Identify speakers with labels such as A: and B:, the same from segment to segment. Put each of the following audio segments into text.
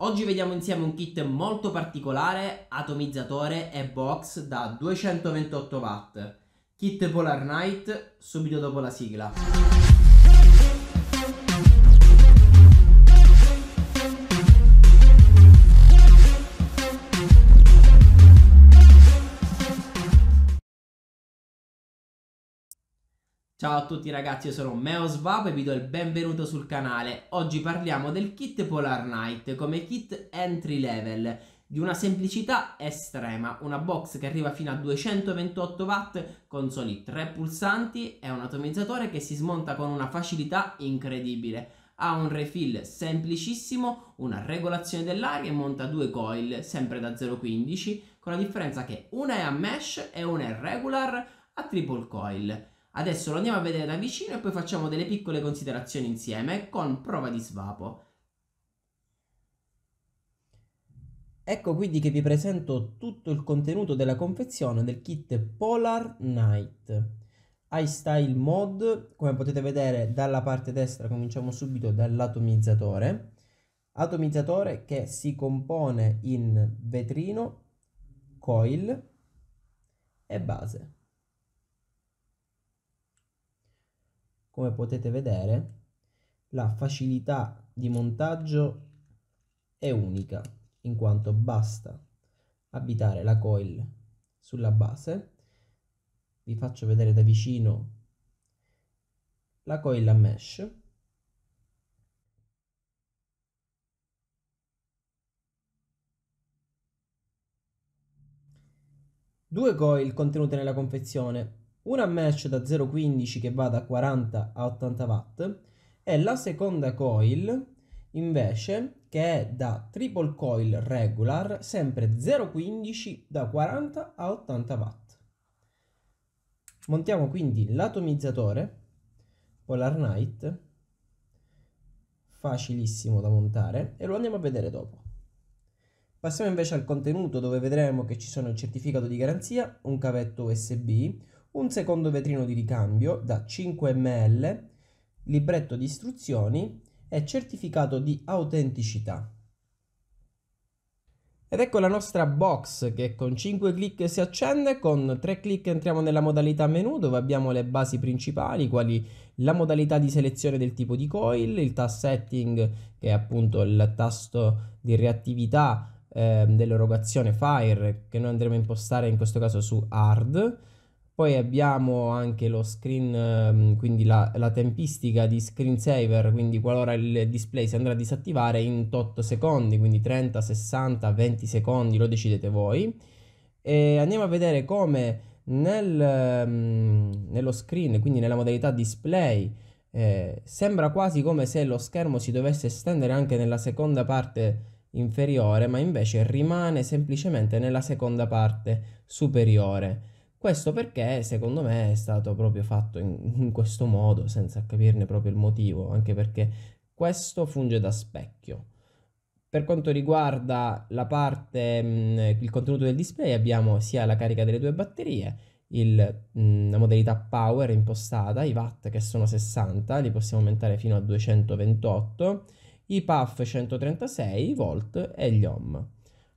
A: Oggi vediamo insieme un kit molto particolare, atomizzatore e box da 228 watt. Kit Polar Night, subito dopo la sigla. Ciao a tutti ragazzi, io sono Meosvap e vi do il benvenuto sul canale. Oggi parliamo del kit Polar Knight come kit entry level di una semplicità estrema, una box che arriva fino a 228 watt con soli 3 pulsanti e un atomizzatore che si smonta con una facilità incredibile. Ha un refill semplicissimo, una regolazione dell'aria e monta due coil, sempre da 0,15, con la differenza che una è a mesh e una è regular a triple coil. Adesso lo andiamo a vedere da vicino e poi facciamo delle piccole considerazioni insieme con prova di svapo. Ecco quindi che vi presento tutto il contenuto della confezione del kit Polar Night. Style Mod, come potete vedere dalla parte destra cominciamo subito dall'atomizzatore. Atomizzatore che si compone in vetrino, coil e base. come potete vedere la facilità di montaggio è unica in quanto basta abitare la coil sulla base vi faccio vedere da vicino la coil a mesh due coil contenute nella confezione una mesh da 0,15 che va da 40 a 80 watt e la seconda coil invece che è da triple coil regular sempre 0,15 da 40 a 80 watt. Montiamo quindi l'atomizzatore Polar Night facilissimo da montare e lo andiamo a vedere dopo. Passiamo invece al contenuto dove vedremo che ci sono il certificato di garanzia, un cavetto USB, un secondo vetrino di ricambio da 5 ml, libretto di istruzioni e certificato di autenticità. Ed ecco la nostra box che con 5 clic si accende, con 3 clic entriamo nella modalità menu dove abbiamo le basi principali, quali la modalità di selezione del tipo di coil, il task setting che è appunto il tasto di reattività eh, dell'erogazione fire che noi andremo a impostare in questo caso su hard, poi abbiamo anche lo screen, ehm, quindi la, la tempistica di screensaver, quindi qualora il display si andrà a disattivare in 8 secondi, quindi 30, 60, 20 secondi, lo decidete voi. E andiamo a vedere come nel, ehm, nello screen, quindi nella modalità display, eh, sembra quasi come se lo schermo si dovesse estendere anche nella seconda parte inferiore, ma invece rimane semplicemente nella seconda parte superiore. Questo perché secondo me è stato proprio fatto in, in questo modo, senza capirne proprio il motivo, anche perché questo funge da specchio. Per quanto riguarda la parte, mh, mm, il contenuto del display, abbiamo sia la carica delle due batterie, il, mh, mm, la modalità power impostata, i watt che sono 60, li possiamo aumentare fino a 228, i puff 136 i volt e gli ohm.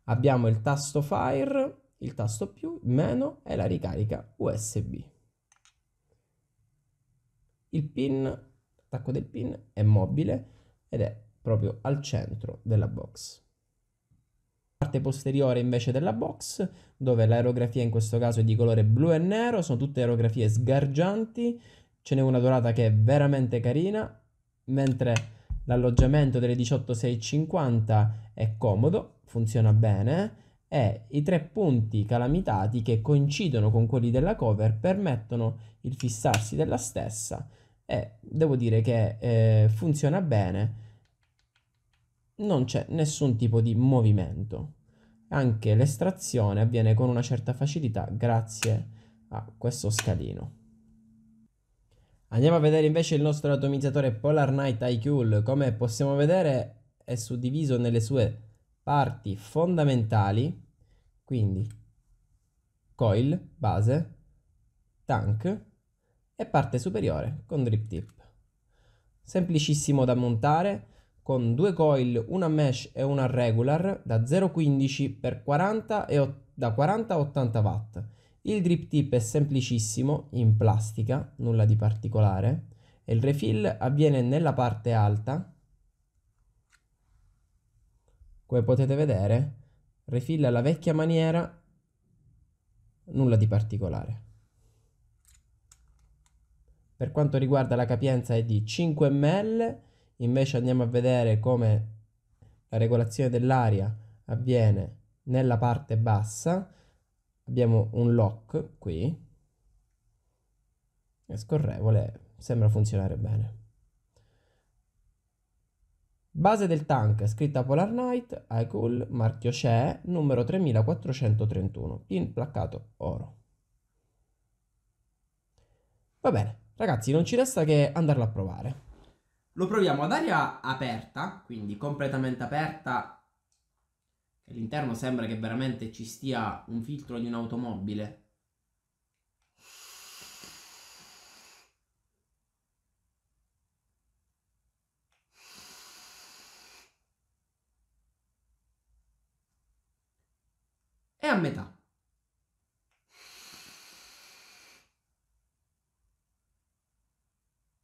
A: Abbiamo il tasto fire il tasto più, meno e la ricarica USB. Il pin, l'attacco del pin è mobile ed è proprio al centro della box. Parte posteriore invece della box, dove l'aerografia in questo caso è di colore blu e nero, sono tutte aerografie sgargianti, ce n'è una dorata che è veramente carina, mentre l'alloggiamento delle 18650 è comodo, funziona bene, e i tre punti calamitati che coincidono con quelli della cover permettono il fissarsi della stessa e devo dire che eh, funziona bene non c'è nessun tipo di movimento anche l'estrazione avviene con una certa facilità grazie a questo scalino andiamo a vedere invece il nostro atomizzatore Polar Knight IQ come possiamo vedere è suddiviso nelle sue parti fondamentali, quindi coil, base, tank e parte superiore con drip tip. Semplicissimo da montare con due coil, una mesh e una regular da 0,15 x 40 e da 40 a 80 watt. Il drip tip è semplicissimo, in plastica, nulla di particolare, e il refill avviene nella parte alta come potete vedere, refilla alla vecchia maniera, nulla di particolare. Per quanto riguarda la capienza è di 5 ml, invece andiamo a vedere come la regolazione dell'aria avviene nella parte bassa. Abbiamo un lock qui, è scorrevole, sembra funzionare bene. Base del tank, scritta Polar Knight, Aikul, marchio CE, numero 3431, in placcato oro. Va bene, ragazzi, non ci resta che andarlo a provare. Lo proviamo ad aria aperta, quindi completamente aperta. All'interno sembra che veramente ci stia un filtro di un'automobile è a metà.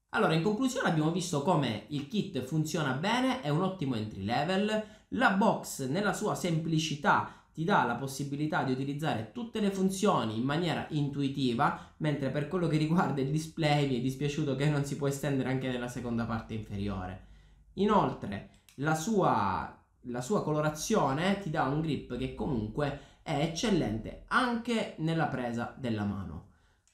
A: Allora, in conclusione abbiamo visto come il kit funziona bene, è un ottimo entry level, la box nella sua semplicità ti dà la possibilità di utilizzare tutte le funzioni in maniera intuitiva, mentre per quello che riguarda il display mi è dispiaciuto che non si può estendere anche nella seconda parte inferiore. Inoltre, la sua, la sua colorazione ti dà un grip che comunque è eccellente anche nella presa della mano.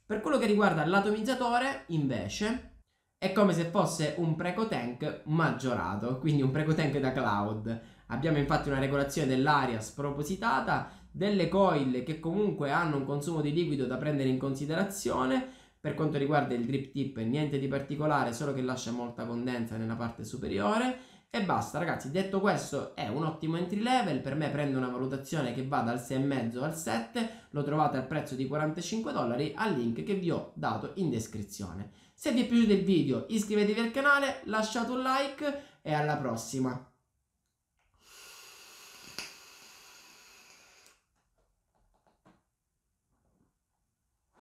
A: Per quello che riguarda l'atomizzatore, invece, è come se fosse un preco tank maggiorato, quindi un preco tank da cloud. Abbiamo infatti una regolazione dell'aria spropositata, delle coil che comunque hanno un consumo di liquido da prendere in considerazione. Per quanto riguarda il drip tip, niente di particolare, solo che lascia molta condensa nella parte superiore e basta ragazzi, detto questo è un ottimo entry level, per me prende una valutazione che va dal 6,5 al 7, lo trovate al prezzo di 45 dollari al link che vi ho dato in descrizione. Se vi è piaciuto il video iscrivetevi al canale, lasciate un like e alla prossima!